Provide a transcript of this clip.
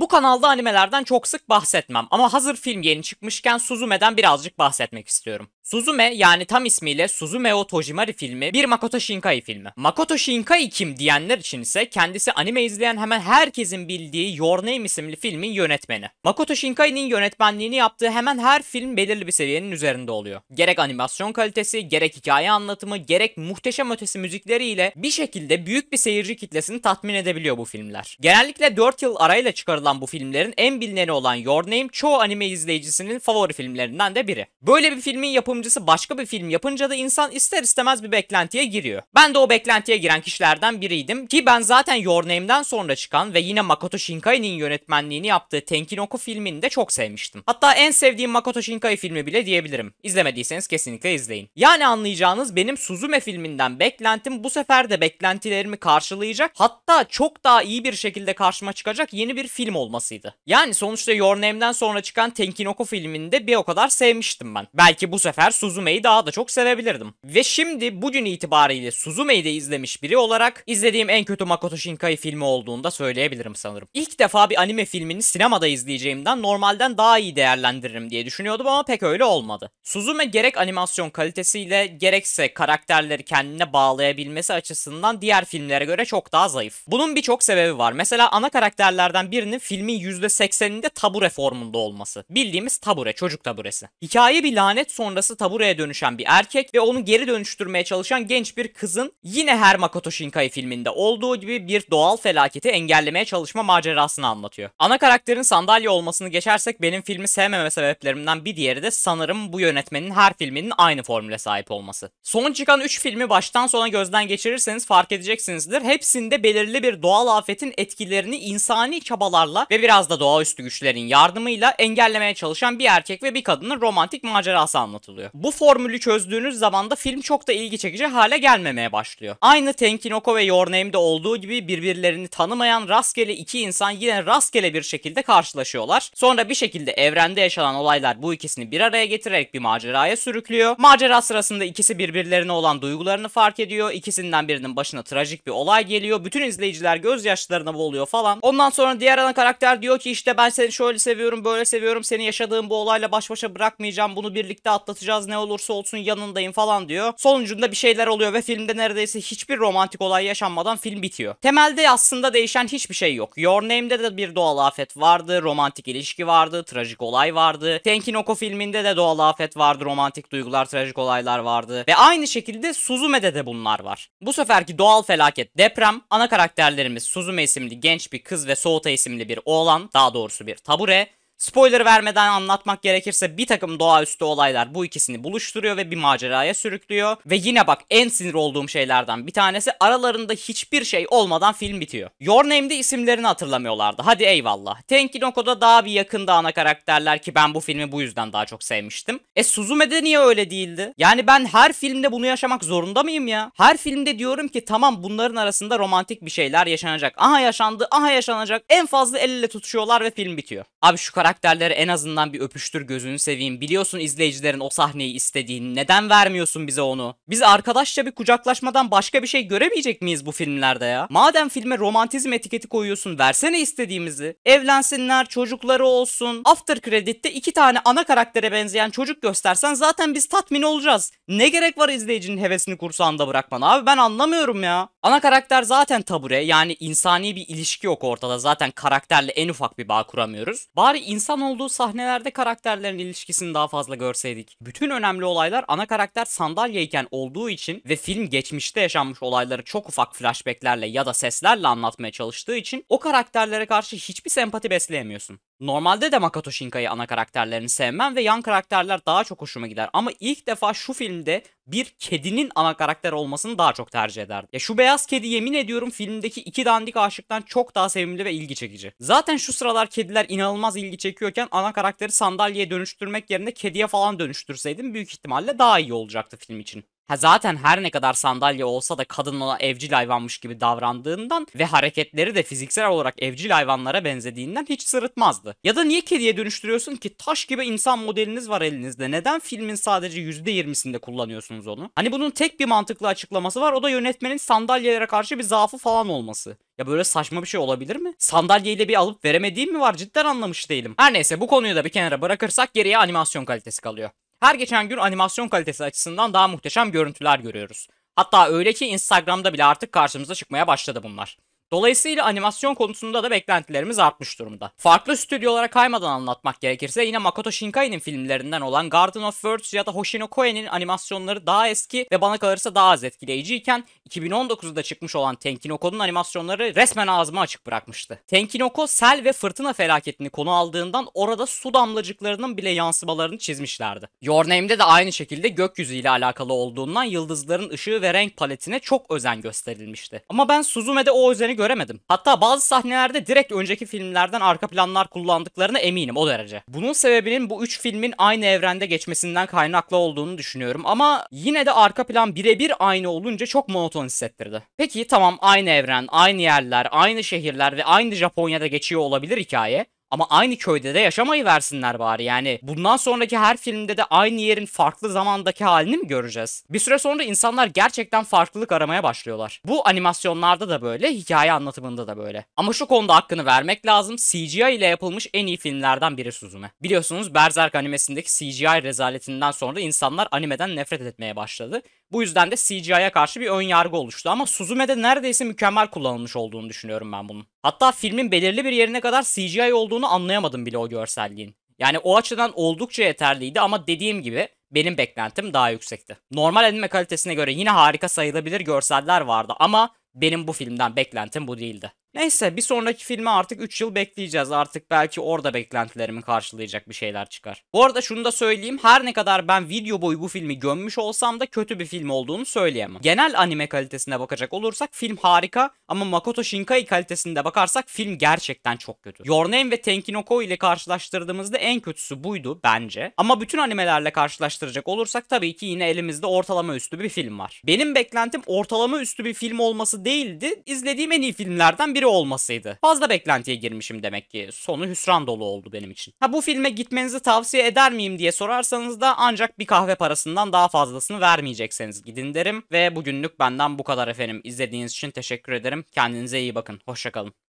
Bu kanalda animelerden çok sık bahsetmem ama hazır film yeni çıkmışken Suzume'den birazcık bahsetmek istiyorum. Suzume yani tam ismiyle Suzume o Tojimari filmi bir Makoto Shinkai filmi. Makoto Shinkai kim diyenler için ise kendisi anime izleyen hemen herkesin bildiği Your Name isimli filmin yönetmeni. Makoto Shinkai'nin yönetmenliğini yaptığı hemen her film belirli bir seviyenin üzerinde oluyor. Gerek animasyon kalitesi, gerek hikaye anlatımı, gerek muhteşem ötesi müzikleriyle bir şekilde büyük bir seyirci kitlesini tatmin edebiliyor bu filmler. Genellikle 4 yıl arayla çıkarılan bu filmlerin en bilineni olan Your Name çoğu anime izleyicisinin favori filmlerinden de biri. Böyle bir filmin yapımı yapımcısı başka bir film yapınca da insan ister istemez bir beklentiye giriyor. Ben de o beklentiye giren kişilerden biriydim ki ben zaten Your Name'den sonra çıkan ve yine Makoto Shinkai'nin yönetmenliğini yaptığı Tenkinoko filmini de çok sevmiştim. Hatta en sevdiğim Makoto Shinkai filmi bile diyebilirim. İzlemediyseniz kesinlikle izleyin. Yani anlayacağınız benim Suzume filminden beklentim bu sefer de beklentilerimi karşılayacak hatta çok daha iyi bir şekilde karşıma çıkacak yeni bir film olmasıydı. Yani sonuçta Your Name'den sonra çıkan Tenkinoko filminde bir o kadar sevmiştim ben. Belki bu sefer sefer Suzume'yi daha da çok sevebilirdim. Ve şimdi bugün itibariyle Suzume'yi de izlemiş biri olarak izlediğim en kötü Makoto Shinkai filmi olduğunu da söyleyebilirim sanırım. İlk defa bir anime filmini sinemada izleyeceğimden normalden daha iyi değerlendiririm diye düşünüyordum ama pek öyle olmadı. Suzume gerek animasyon kalitesiyle gerekse karakterleri kendine bağlayabilmesi açısından diğer filmlere göre çok daha zayıf. Bunun birçok sebebi var. Mesela ana karakterlerden birinin filmin %80'inde tabure formunda olması. Bildiğimiz tabure, çocuk taburesi. Hikaye bir lanet sonrası babası tabureye dönüşen bir erkek ve onu geri dönüştürmeye çalışan genç bir kızın yine her Makoto Shinkai filminde olduğu gibi bir doğal felaketi engellemeye çalışma macerasını anlatıyor. Ana karakterin sandalye olmasını geçersek benim filmi sevmeme sebeplerimden bir diğeri de sanırım bu yönetmenin her filminin aynı formüle sahip olması. Son çıkan 3 filmi baştan sona gözden geçirirseniz fark edeceksinizdir. Hepsinde belirli bir doğal afetin etkilerini insani çabalarla ve biraz da doğaüstü güçlerin yardımıyla engellemeye çalışan bir erkek ve bir kadının romantik macerası anlatılıyor oluyor. Bu formülü çözdüğünüz zaman da film çok da ilgi çekici hale gelmemeye başlıyor. Aynı Tenkinoko ve Your Name'de olduğu gibi birbirlerini tanımayan rastgele iki insan yine rastgele bir şekilde karşılaşıyorlar. Sonra bir şekilde evrende yaşanan olaylar bu ikisini bir araya getirerek bir maceraya sürüklüyor. Macera sırasında ikisi birbirlerine olan duygularını fark ediyor. İkisinden birinin başına trajik bir olay geliyor. Bütün izleyiciler gözyaşlarına boğuluyor falan. Ondan sonra diğer ana karakter diyor ki işte ben seni şöyle seviyorum böyle seviyorum. Seni yaşadığım bu olayla baş başa bırakmayacağım. Bunu birlikte atlatacağız yapacağız ne olursa olsun yanındayım falan diyor. Sonucunda bir şeyler oluyor ve filmde neredeyse hiçbir romantik olay yaşanmadan film bitiyor. Temelde aslında değişen hiçbir şey yok. Your Name'de de bir doğal afet vardı, romantik ilişki vardı, trajik olay vardı. Tenkinoko filminde de doğal afet vardı, romantik duygular, trajik olaylar vardı. Ve aynı şekilde Suzume'de de bunlar var. Bu seferki doğal felaket deprem, ana karakterlerimiz Suzume isimli genç bir kız ve Soğuta isimli bir oğlan, daha doğrusu bir tabure Spoiler vermeden anlatmak gerekirse bir takım doğaüstü olaylar bu ikisini buluşturuyor ve bir maceraya sürüklüyor. Ve yine bak en sinir olduğum şeylerden bir tanesi aralarında hiçbir şey olmadan film bitiyor. Your Name'de isimlerini hatırlamıyorlardı. Hadi eyvallah. Tenkinoko'da daha bir yakında ana karakterler ki ben bu filmi bu yüzden daha çok sevmiştim. E Suzume'de niye öyle değildi? Yani ben her filmde bunu yaşamak zorunda mıyım ya? Her filmde diyorum ki tamam bunların arasında romantik bir şeyler yaşanacak. Aha yaşandı, aha yaşanacak. En fazla el ele tutuşuyorlar ve film bitiyor. Abi şu karakter karakterleri en azından bir öpüştür gözünü seveyim. Biliyorsun izleyicilerin o sahneyi istediğini. Neden vermiyorsun bize onu? Biz arkadaşça bir kucaklaşmadan başka bir şey göremeyecek miyiz bu filmlerde ya? Madem filme romantizm etiketi koyuyorsun versene istediğimizi. Evlensinler, çocukları olsun. After Credit'te iki tane ana karaktere benzeyen çocuk göstersen zaten biz tatmin olacağız. Ne gerek var izleyicinin hevesini kursağında bırakman abi ben anlamıyorum ya. Ana karakter zaten tabure yani insani bir ilişki yok ortada zaten karakterle en ufak bir bağ kuramıyoruz. Bari insan olduğu sahnelerde karakterlerin ilişkisini daha fazla görseydik. Bütün önemli olaylar ana karakter sandalyeyken olduğu için ve film geçmişte yaşanmış olayları çok ufak flashbacklerle ya da seslerle anlatmaya çalıştığı için o karakterlere karşı hiçbir sempati besleyemiyorsun. Normalde de Makoto Shinkai'yi ana karakterlerini sevmem ve yan karakterler daha çok hoşuma gider. Ama ilk defa şu filmde bir kedinin ana karakter olmasını daha çok tercih ederdim. Ya şu beyaz kedi yemin ediyorum filmdeki iki dandik aşıktan çok daha sevimli ve ilgi çekici. Zaten şu sıralar kediler inanılmaz ilgi çekiyorken ana karakteri sandalyeye dönüştürmek yerine kediye falan dönüştürseydim büyük ihtimalle daha iyi olacaktı film için. Ha zaten her ne kadar sandalye olsa da kadın ona evcil hayvanmış gibi davrandığından ve hareketleri de fiziksel olarak evcil hayvanlara benzediğinden hiç sırıtmazdı. Ya da niye kediye dönüştürüyorsun ki taş gibi insan modeliniz var elinizde neden filmin sadece %20'sinde kullanıyorsunuz onu? Hani bunun tek bir mantıklı açıklaması var o da yönetmenin sandalyelere karşı bir zaafı falan olması. Ya böyle saçma bir şey olabilir mi? Sandalyeyle bir alıp veremediğim mi var cidden anlamış değilim. Her neyse bu konuyu da bir kenara bırakırsak geriye animasyon kalitesi kalıyor. Her geçen gün animasyon kalitesi açısından daha muhteşem görüntüler görüyoruz. Hatta öyle ki Instagram'da bile artık karşımıza çıkmaya başladı bunlar. Dolayısıyla animasyon konusunda da beklentilerimiz artmış durumda. Farklı stüdyolara kaymadan anlatmak gerekirse yine Makoto Shinkai'nin filmlerinden olan Garden of Words ya da Hoshino Koen'in animasyonları daha eski ve bana kalırsa daha az etkileyiciyken 2019'da çıkmış olan Tenkinoko'nun animasyonları resmen ağzıma açık bırakmıştı. Tenkinoko sel ve fırtına felaketini konu aldığından orada su damlacıklarının bile yansımalarını çizmişlerdi. Your Name'de de aynı şekilde gökyüzü ile alakalı olduğundan yıldızların ışığı ve renk paletine çok özen gösterilmişti. Ama ben Suzume'de o özeni göremedim. Hatta bazı sahnelerde direkt önceki filmlerden arka planlar kullandıklarına eminim o derece. Bunun sebebinin bu üç filmin aynı evrende geçmesinden kaynaklı olduğunu düşünüyorum ama yine de arka plan birebir aynı olunca çok monoton hissettirdi. Peki tamam aynı evren, aynı yerler, aynı şehirler ve aynı Japonya'da geçiyor olabilir hikaye ama aynı köyde de yaşamayı versinler bari yani. Bundan sonraki her filmde de aynı yerin farklı zamandaki halini mi göreceğiz? Bir süre sonra insanlar gerçekten farklılık aramaya başlıyorlar. Bu animasyonlarda da böyle, hikaye anlatımında da böyle. Ama şu konuda hakkını vermek lazım. CGI ile yapılmış en iyi filmlerden biri Suzume. Biliyorsunuz Berserk animesindeki CGI rezaletinden sonra insanlar animeden nefret etmeye başladı bu yüzden de CGI'ye karşı bir ön yargı oluştu ama Suzume'de neredeyse mükemmel kullanılmış olduğunu düşünüyorum ben bunun. Hatta filmin belirli bir yerine kadar CGI olduğunu anlayamadım bile o görselliğin. Yani o açıdan oldukça yeterliydi ama dediğim gibi benim beklentim daha yüksekti. Normal anime kalitesine göre yine harika sayılabilir görseller vardı ama benim bu filmden beklentim bu değildi. Neyse bir sonraki filme artık 3 yıl bekleyeceğiz. Artık belki orada beklentilerimi karşılayacak bir şeyler çıkar. Bu arada şunu da söyleyeyim. Her ne kadar ben video boyu bu filmi gömmüş olsam da kötü bir film olduğunu söyleyemem. Genel anime kalitesine bakacak olursak film harika ama Makoto Shinkai kalitesinde bakarsak film gerçekten çok kötü. Your Name ve Tenkinoko ile karşılaştırdığımızda en kötüsü buydu bence. Ama bütün animelerle karşılaştıracak olursak tabii ki yine elimizde ortalama üstü bir film var. Benim beklentim ortalama üstü bir film olması değildi. İzlediğim en iyi filmlerden biri biri olmasıydı. Fazla beklentiye girmişim demek ki. Sonu hüsran dolu oldu benim için. Ha bu filme gitmenizi tavsiye eder miyim diye sorarsanız da ancak bir kahve parasından daha fazlasını vermeyecekseniz gidin derim. Ve bugünlük benden bu kadar efendim. İzlediğiniz için teşekkür ederim. Kendinize iyi bakın. Hoşçakalın.